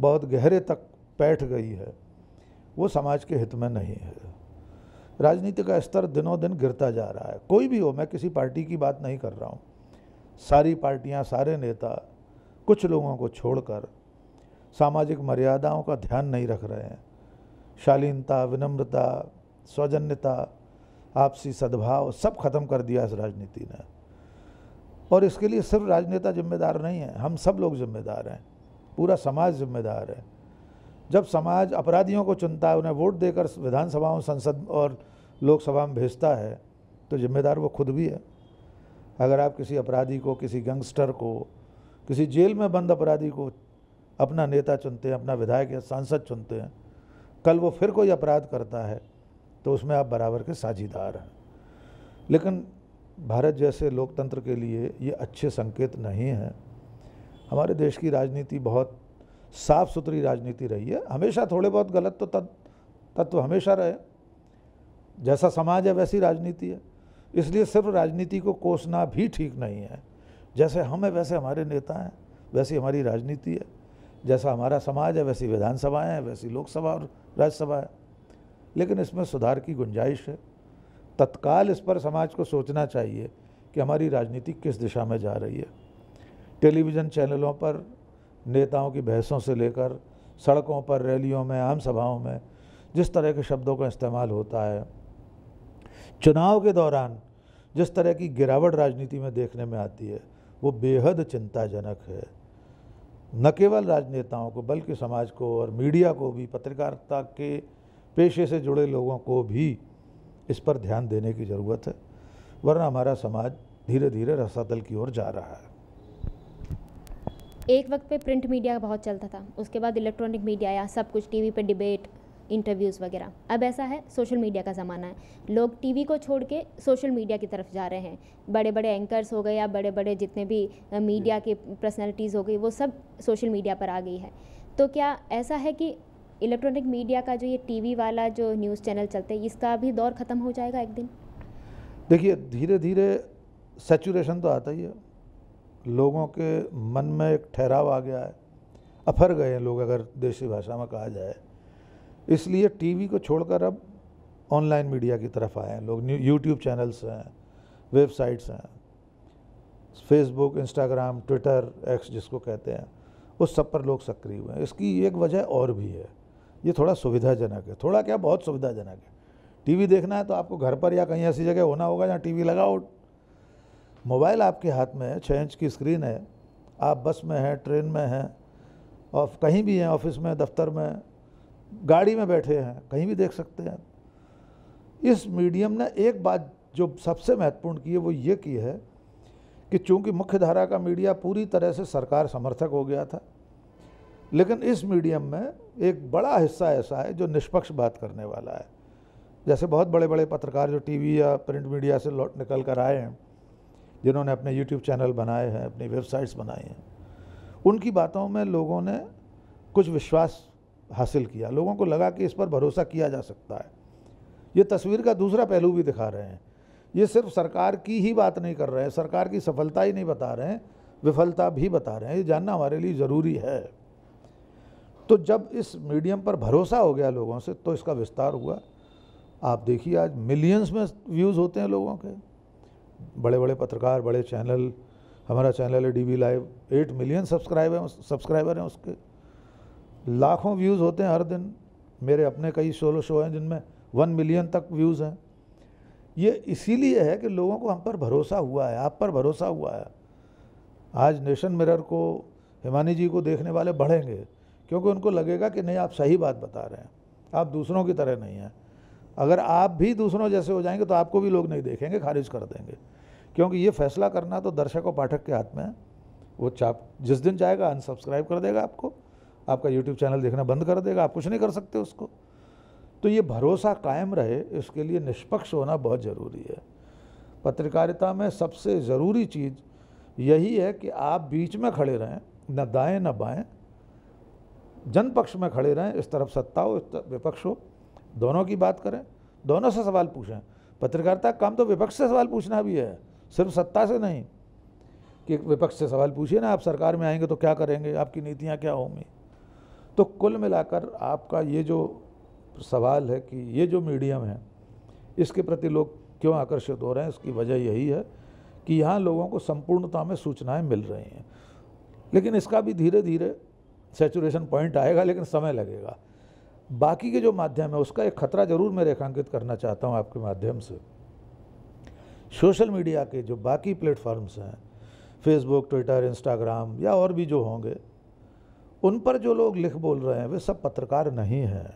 बहुत गहरे तक बैठ गई है वो समाज के हित में नहीं है राजनीति का स्तर दिनों दिन गिरता जा रहा है कोई भी हो मैं किसी पार्टी की बात नहीं कर रहा हूँ सारी पार्टियाँ सारे नेता कुछ लोगों को छोड़कर सामाजिक मर्यादाओं का ध्यान नहीं रख रहे हैं शालीनता विनम्रता सौजन्यता आपसी सद्भाव सब ख़त्म कर दिया इस राजनीति ने और इसके लिए सिर्फ राजनेता जिम्मेदार नहीं है हम सब लोग जिम्मेदार हैं पूरा समाज जिम्मेदार है जब समाज अपराधियों को चुनता है उन्हें वोट देकर विधानसभाओं संसद और लोकसभा में भेजता है तो जिम्मेदार वो खुद भी है अगर आप किसी अपराधी को किसी गैंगस्टर को किसी जेल में बंद अपराधी को अपना नेता चुनते हैं अपना विधायक या सांसद चुनते हैं कल वो फिर कोई अपराध करता है तो उसमें आप बराबर के साझीदार हैं लेकिन भारत जैसे लोकतंत्र के लिए ये अच्छे संकेत नहीं हैं हमारे देश की राजनीति बहुत साफ सुथरी राजनीति रही है हमेशा थोड़े बहुत गलत तो तत्व तत्व हमेशा रहे जैसा समाज है वैसी राजनीति है इसलिए सिर्फ राजनीति को कोसना भी ठीक नहीं है जैसे हम हैं वैसे हमारे नेता हैं वैसी हमारी राजनीति है जैसा हमारा समाज है वैसी विधानसभाएँ हैं वैसी लोकसभा और राज्यसभा है लेकिन इसमें सुधार की गुंजाइश है तत्काल इस पर समाज को सोचना चाहिए कि हमारी राजनीति किस दिशा में जा रही है टेलीविज़न चैनलों पर नेताओं की बहसों से लेकर सड़कों पर रैलियों में आम सभाओं में जिस तरह के शब्दों का इस्तेमाल होता है चुनाव के दौरान जिस तरह की गिरावट राजनीति में देखने में आती है वो बेहद चिंताजनक है न केवल राजनेताओं को बल्कि समाज को और मीडिया को भी पत्रकारिता के पेशे से जुड़े लोगों को भी इस पर ध्यान देने की ज़रूरत है वरना हमारा समाज धीरे धीरे रसातल की ओर जा रहा है एक वक्त पे प्रिंट मीडिया बहुत चलता था उसके बाद इलेक्ट्रॉनिक मीडिया आया सब कुछ टीवी पे डिबेट इंटरव्यूज़ वगैरह अब ऐसा है सोशल मीडिया का ज़माना है लोग टीवी को छोड़ के सोशल मीडिया की तरफ जा रहे हैं बड़े बड़े एंकर्स हो गए या बड़े बड़े जितने भी मीडिया की पर्सनैलिटीज़ हो गई वो सब सोशल मीडिया पर आ गई है तो क्या ऐसा है कि इलेक्ट्रॉनिक मीडिया का जो ये टीवी वाला जो न्यूज़ चैनल चलते हैं इसका भी दौर ख़त्म हो जाएगा एक दिन देखिए धीरे धीरे सेचुरेशन तो आता ही है लोगों के मन में एक ठहराव आ गया है अफर गए हैं लोग अगर देशी भाषा में कहा जाए इसलिए टीवी को छोड़कर अब ऑनलाइन मीडिया की तरफ आए हैं लोग यूट्यूब चैनल्स हैं वेबसाइट्स हैं फेसबुक इंस्टाग्राम ट्विटर एक्स जिसको कहते हैं उस सब पर लोग सक्रिय हुए हैं इसकी एक वजह और भी है ये थोड़ा सुविधाजनक है थोड़ा क्या बहुत सुविधाजनक है टीवी देखना है तो आपको घर पर या कहीं ऐसी जगह होना होगा जहाँ टीवी लगाओ मोबाइल आपके हाथ में है छः इंच की स्क्रीन है आप बस में हैं ट्रेन में हैं और कहीं भी हैं ऑफिस में दफ्तर में गाड़ी में बैठे हैं कहीं भी देख सकते हैं इस मीडियम ने एक बात जो सबसे महत्वपूर्ण की है वो ये की है कि चूंकि मुख्य धारा का मीडिया पूरी तरह से सरकार समर्थक हो गया था लेकिन इस मीडियम में एक बड़ा हिस्सा ऐसा है जो निष्पक्ष बात करने वाला है जैसे बहुत बड़े बड़े पत्रकार जो टीवी या प्रिंट मीडिया से लौट निकल कर आए हैं जिन्होंने अपने यूट्यूब चैनल बनाए हैं अपनी वेबसाइट्स बनाई हैं उनकी बातों में लोगों ने कुछ विश्वास हासिल किया लोगों को लगा कि इस पर भरोसा किया जा सकता है ये तस्वीर का दूसरा पहलू भी दिखा रहे हैं ये सिर्फ सरकार की ही बात नहीं कर रहे हैं सरकार की सफलता ही नहीं बता रहे हैं विफलता भी बता रहे हैं ये जानना हमारे लिए ज़रूरी है तो जब इस मीडियम पर भरोसा हो गया लोगों से तो इसका विस्तार हुआ आप देखिए आज मिलियंस में व्यूज़ होते हैं लोगों के बड़े बड़े पत्रकार बड़े चैनल हमारा चैनल है D live eight million subscriber subscriber हैं उसके लाखों व्यूज़ होते हैं हर दिन मेरे अपने कई सोलो शो हैं जिनमें वन मिलियन तक व्यूज़ हैं ये इसीलिए है कि लोगों को हम पर भरोसा हुआ है आप पर भरोसा हुआ है आज नेशन मिरर को हिमानी जी को देखने वाले बढ़ेंगे क्योंकि उनको लगेगा कि नहीं आप सही बात बता रहे हैं आप दूसरों की तरह नहीं हैं अगर आप भी दूसरों जैसे हो जाएंगे तो आपको भी लोग नहीं देखेंगे खारिज कर देंगे क्योंकि ये फैसला करना तो दर्शक और पाठक के हाथ में है वो चाप जिस दिन जाएगा अनसब्सक्राइब कर देगा आपको आपका यूट्यूब चैनल देखना बंद कर देगा आप कुछ नहीं कर सकते उसको तो ये भरोसा कायम रहे इसके लिए निष्पक्ष होना बहुत ज़रूरी है पत्रकारिता में सबसे ज़रूरी चीज़ यही है कि आप बीच में खड़े रहें न दाएँ न बाएँ जनपक्ष में खड़े रहें इस तरफ सत्ता हो इस तरफ विपक्ष हो दोनों की बात करें दोनों से सवाल पूछें पत्रकारिता काम तो विपक्ष से सवाल पूछना भी है सिर्फ सत्ता से नहीं कि विपक्ष से सवाल पूछिए ना आप सरकार में आएंगे तो क्या करेंगे आपकी नीतियाँ क्या होंगी तो कुल मिलाकर आपका ये जो सवाल है कि ये जो मीडियम है इसके प्रति लोग क्यों आकर्षित हो रहे हैं इसकी वजह यही है कि यहाँ लोगों को संपूर्णता में सूचनाएं मिल रही हैं लेकिन इसका भी धीरे धीरे सेचुरेशन पॉइंट आएगा लेकिन समय लगेगा बाकी के जो माध्यम है उसका एक खतरा ज़रूर मैं रेखांकित करना चाहता हूँ आपके माध्यम से सोशल मीडिया के जो बाकी प्लेटफॉर्म्स हैं फेसबुक ट्विटर इंस्टाग्राम या और भी जो होंगे उन पर जो लोग लिख बोल रहे हैं वे सब पत्रकार नहीं हैं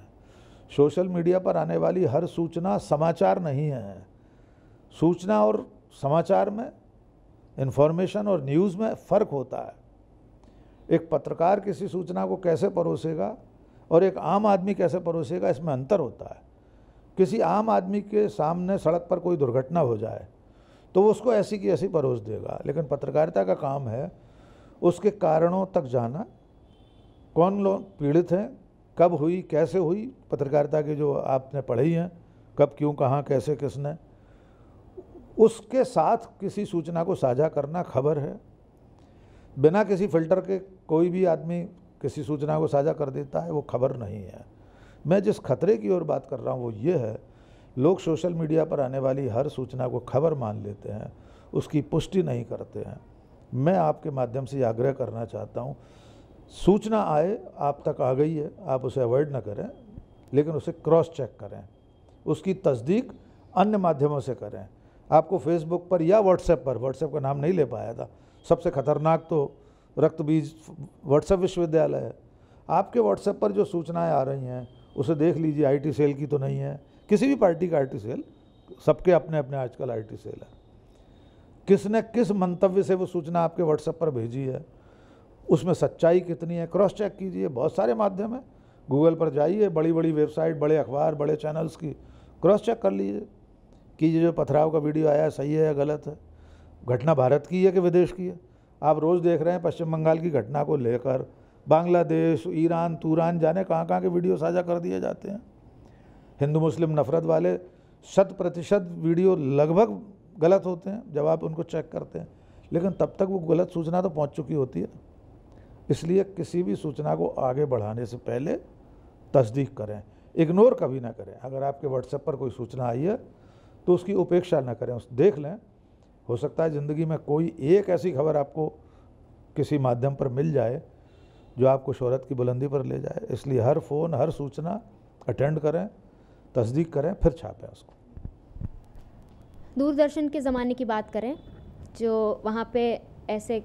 सोशल मीडिया पर आने वाली हर सूचना समाचार नहीं है सूचना और समाचार में इन्फॉर्मेशन और न्यूज़ में फ़र्क होता है एक पत्रकार किसी सूचना को कैसे परोसेगा और एक आम आदमी कैसे परोसेगा इसमें अंतर होता है किसी आम आदमी के सामने सड़क पर कोई दुर्घटना हो जाए तो वो उसको ऐसी की ऐसी परोस देगा लेकिन पत्रकारिता का काम है उसके कारणों तक जाना कौन लोग पीड़ित हैं कब हुई कैसे हुई पत्रकारिता की जो आपने पढ़ी हैं कब क्यों कहाँ कैसे किसने उसके साथ किसी सूचना को साझा करना खबर है बिना किसी फिल्टर के कोई भी आदमी किसी सूचना को साझा कर देता है वो खबर नहीं है मैं जिस खतरे की ओर बात कर रहा हूँ वो ये है लोग सोशल मीडिया पर आने वाली हर सूचना को खबर मान लेते हैं उसकी पुष्टि नहीं करते हैं मैं आपके माध्यम से आग्रह करना चाहता हूँ सूचना आए आप तक आ गई है आप उसे अवॉइड ना करें लेकिन उसे क्रॉस चेक करें उसकी तस्दीक अन्य माध्यमों से करें आपको फेसबुक पर या व्हाट्सएप पर व्हाट्सएप का नाम नहीं ले पाया था सबसे खतरनाक तो रक्त बीज व्हाट्सएप विश्वविद्यालय है आपके व्हाट्सएप पर जो सूचनाएं आ रही हैं उसे देख लीजिए आईटी सेल की तो नहीं है किसी भी पार्टी का आईटी सेल सबके अपने अपने आजकल आईटी सेल है किसने किस मंतव्य से वो सूचना आपके व्हाट्सएप पर भेजी है उसमें सच्चाई कितनी है क्रॉस चेक कीजिए बहुत सारे माध्यम हैं गूगल पर जाइए बड़ी बड़ी वेबसाइट बड़े अखबार बड़े चैनल्स की क्रॉस चेक कर लीजिए कि ये जो पथराव का वीडियो आया सही है या गलत है घटना भारत की है कि विदेश की है आप रोज़ देख रहे हैं पश्चिम बंगाल की घटना को लेकर बांग्लादेश ईरान तूरान जाने कहाँ कहाँ के वीडियो साझा कर दिए जाते हैं हिंदू मुस्लिम नफरत वाले शत प्रतिशत वीडियो लगभग गलत होते हैं जब आप उनको चेक करते हैं लेकिन तब तक वो गलत सूचना तो पहुंच चुकी होती है इसलिए किसी भी सूचना को आगे बढ़ाने से पहले तस्दीक करें इग्नोर कभी ना करें अगर आपके व्हाट्सएप पर कोई सूचना आई है तो उसकी उपेक्षा ना करें उस देख लें हो सकता है ज़िंदगी में कोई एक ऐसी खबर आपको किसी माध्यम पर मिल जाए जो आपको शहरत की बुलंदी पर ले जाए इसलिए हर फ़ोन हर सूचना अटेंड करें तस्दीक करें फिर छापें उसको दूरदर्शन के ज़माने की बात करें जो वहाँ पे ऐसे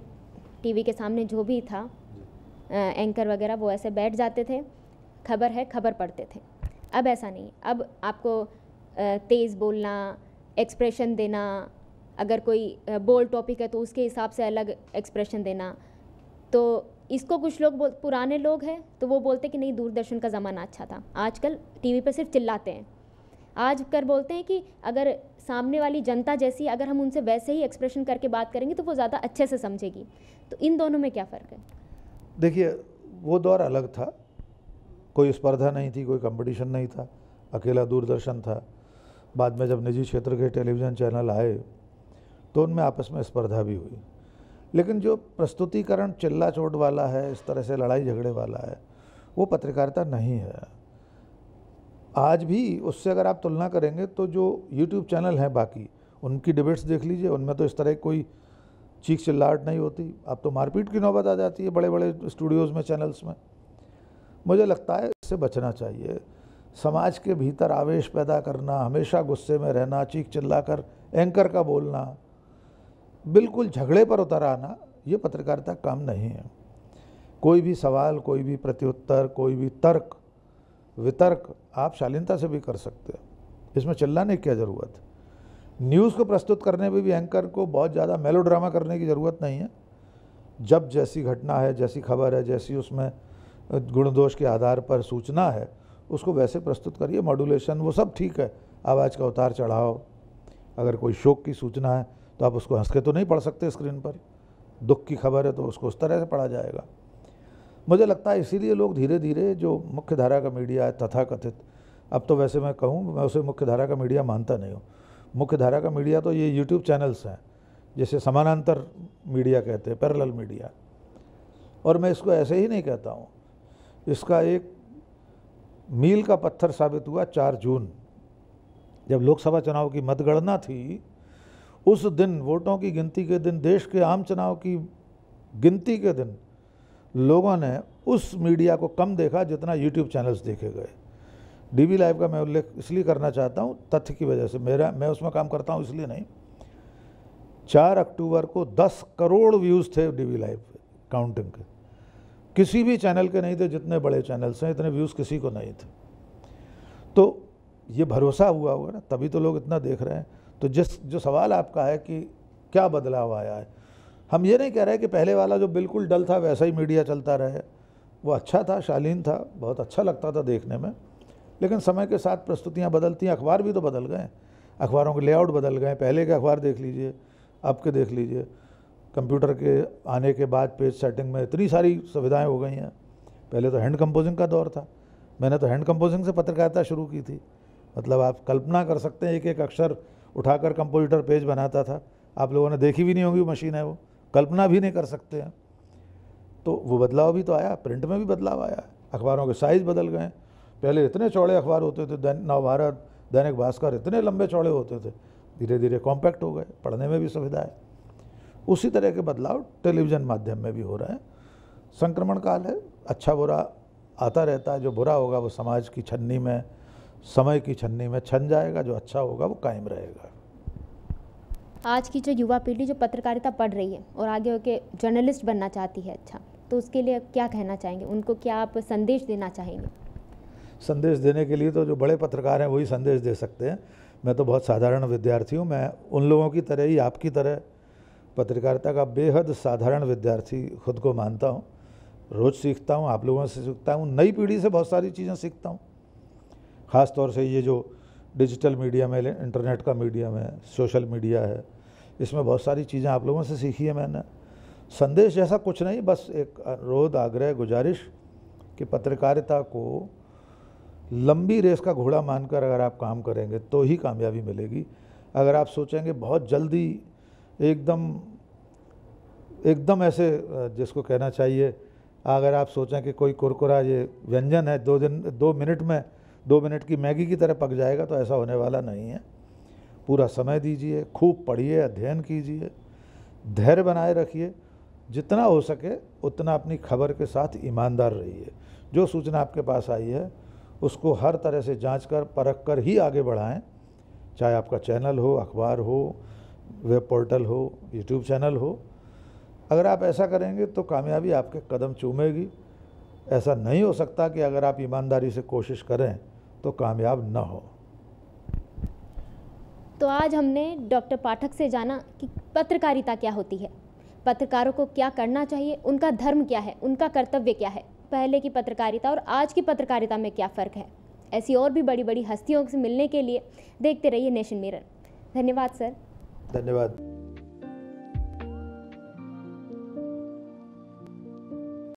टीवी के सामने जो भी था एंकर वगैरह वो ऐसे बैठ जाते थे खबर है खबर पढ़ते थे अब ऐसा नहीं अब आपको तेज़ बोलना एक्सप्रेशन देना अगर कोई बोल्ड टॉपिक है तो उसके हिसाब से अलग एक्सप्रेशन देना तो इसको कुछ लोग बोल पुराने लोग हैं तो वो बोलते कि नहीं दूरदर्शन का ज़माना अच्छा था आजकल टीवी पर सिर्फ चिल्लाते हैं आज कर बोलते हैं कि अगर सामने वाली जनता जैसी अगर हम उनसे वैसे ही एक्सप्रेशन करके बात करेंगे तो वो ज़्यादा अच्छे से समझेगी तो इन दोनों में क्या फ़र्क है देखिए वो दौर अलग था कोई स्पर्धा नहीं थी कोई कंपटीशन नहीं था अकेला दूरदर्शन था बाद में जब निजी क्षेत्र के टेलीविज़न चैनल आए तो उनमें आपस में स्पर्धा भी हुई लेकिन जो प्रस्तुतिकरण चिल्ला चोट वाला है इस तरह से लड़ाई झगड़े वाला है वो पत्रकारिता नहीं है आज भी उससे अगर आप तुलना करेंगे तो जो यूट्यूब चैनल हैं बाकी उनकी डिबेट्स देख लीजिए उनमें तो इस तरह कोई चीख चिल्लाहट नहीं होती अब तो मारपीट की नौबत आ जाती है बड़े बड़े स्टूडियोज़ में चैनल्स में मुझे लगता है इससे बचना चाहिए समाज के भीतर आवेश पैदा करना हमेशा गुस्से में रहना चीख चिल्ला कर एंकर का बोलना बिल्कुल झगड़े पर उतर आना ये पत्रकारिता काम नहीं है कोई भी सवाल कोई भी प्रत्युत्तर कोई भी तर्क वितर्क आप शालीनता से भी कर सकते हैं इसमें चिल्लाने की क्या ज़रूरत है न्यूज़ को प्रस्तुत करने में भी एंकर को बहुत ज़्यादा मेलोड्रामा करने की ज़रूरत नहीं है जब जैसी घटना है जैसी खबर है जैसी उसमें गुणदोष के आधार पर सूचना है उसको वैसे प्रस्तुत करिए मॉड्यूलेशन वो सब ठीक है आवाज़ का उतार चढ़ाव अगर कोई शोक की सूचना है तो आप उसको हंस के तो नहीं पढ़ सकते स्क्रीन पर दुख की खबर है तो उसको उस तरह से पढ़ा जाएगा मुझे लगता है इसीलिए लोग धीरे धीरे जो मुख्य धारा का मीडिया है तथाकथित अब तो वैसे मैं कहूँ मैं उसे मुख्य धारा का मीडिया मानता नहीं हूँ मुख्य धारा का मीडिया तो ये यूट्यूब चैनल्स हैं जैसे समानांतर मीडिया कहते हैं पैरल मीडिया और मैं इसको ऐसे ही नहीं कहता हूँ इसका एक मील का पत्थर साबित हुआ चार जून जब लोकसभा चुनाव की मतगणना थी उस दिन वोटों की गिनती के दिन देश के आम चुनाव की गिनती के दिन लोगों ने उस मीडिया को कम देखा जितना यूट्यूब चैनल्स देखे गए डीबी लाइव का मैं उल्लेख इसलिए करना चाहता हूँ तथ्य की वजह से मेरा मैं उसमें काम करता हूँ इसलिए नहीं चार अक्टूबर को दस करोड़ व्यूज़ थे डीबी लाइव काउंटिंग के किसी भी चैनल के नहीं थे जितने बड़े चैनल्स हैं इतने व्यूज़ किसी को नहीं थे तो ये भरोसा हुआ हुआ ना तभी तो लोग इतना देख रहे हैं तो जिस जो सवाल आपका है कि क्या बदलाव आया है हम ये नहीं कह रहे कि पहले वाला जो बिल्कुल डल था वैसा ही मीडिया चलता रहे वो अच्छा था शालीन था बहुत अच्छा लगता था देखने में लेकिन समय के साथ प्रस्तुतियाँ बदलती हैं अखबार भी तो बदल गए अखबारों के लेआउट बदल गए पहले के अखबार देख लीजिए अब के देख लीजिए कंप्यूटर के आने के बाद पेज सेटिंग में इतनी सारी सुविधाएं हो गई हैं पहले तो हैंड कंपोजिंग का दौर था मैंने तो हैंड कंपोजिंग से पत्रकारिता शुरू की थी मतलब आप कल्पना कर सकते हैं एक एक अक्षर उठाकर कंपोजिटर पेज बनाता था आप लोगों ने देखी भी नहीं होगी मशीन है वो कल्पना भी नहीं कर सकते हैं तो वो बदलाव भी तो आया प्रिंट में भी बदलाव आया अखबारों के साइज़ बदल गए पहले इतने चौड़े अखबार होते थे दैन नवभारत दैनिक भास्कर इतने लंबे चौड़े होते थे धीरे धीरे कॉम्पैक्ट हो गए पढ़ने में भी सुविधा है उसी तरह के बदलाव टेलीविज़न माध्यम में भी हो रहे हैं संक्रमण काल है अच्छा बुरा आता रहता है जो बुरा होगा वो समाज की छन्नी में समय की छन्नी में छन जाएगा जो अच्छा होगा वो कायम रहेगा आज की जो युवा पीढ़ी जो पत्रकारिता पढ़ रही है और आगे होके जर्नलिस्ट बनना चाहती है अच्छा तो उसके लिए क्या कहना चाहेंगे उनको क्या आप संदेश देना चाहेंगे संदेश देने के लिए तो जो बड़े पत्रकार हैं वही संदेश दे सकते हैं मैं तो बहुत साधारण विद्यार्थी हूँ मैं उन लोगों की तरह ही आपकी तरह पत्रकारिता का बेहद साधारण विद्यार्थी खुद को मानता हूँ रोज़ सीखता हूँ आप लोगों से सीखता हूँ नई पीढ़ी से बहुत सारी चीज़ें सीखता हूँ ख़ास तौर से ये जो डिजिटल मीडिया में इंटरनेट का मीडिया में सोशल मीडिया है इसमें बहुत सारी चीज़ें आप लोगों से सीखी है मैंने संदेश जैसा कुछ नहीं बस एक अनुरोध आग्रह गुजारिश कि पत्रकारिता को लंबी रेस का घोड़ा मानकर अगर आप काम करेंगे तो ही कामयाबी मिलेगी अगर आप सोचेंगे बहुत जल्दी एकदम एकदम ऐसे जिसको कहना चाहिए अगर आप सोचें कि कोई कुरकुरा ये व्यंजन है दो दिन दो मिनट में दो मिनट की मैगी की तरह पक जाएगा तो ऐसा होने वाला नहीं है पूरा समय दीजिए खूब पढ़िए अध्ययन कीजिए धैर्य बनाए रखिए जितना हो सके उतना अपनी खबर के साथ ईमानदार रहिए जो सूचना आपके पास आई है उसको हर तरह से जांच कर परख कर ही आगे बढ़ाएं चाहे आपका चैनल हो अखबार हो वेब पोर्टल हो यूट्यूब चैनल हो अगर आप ऐसा करेंगे तो कामयाबी आपके कदम चूमेगी ऐसा नहीं हो सकता कि अगर आप ईमानदारी से कोशिश करें तो कामयाब न हो तो आज हमने डॉक्टर पाठक से जाना कि पत्रकारिता क्या होती है पत्रकारों को क्या करना चाहिए उनका धर्म क्या है उनका कर्तव्य क्या है पहले की पत्रकारिता और आज की पत्रकारिता में क्या फ़र्क है ऐसी और भी बड़ी बड़ी हस्तियों से मिलने के लिए देखते रहिए नेशन मिरर धन्यवाद सर धन्यवाद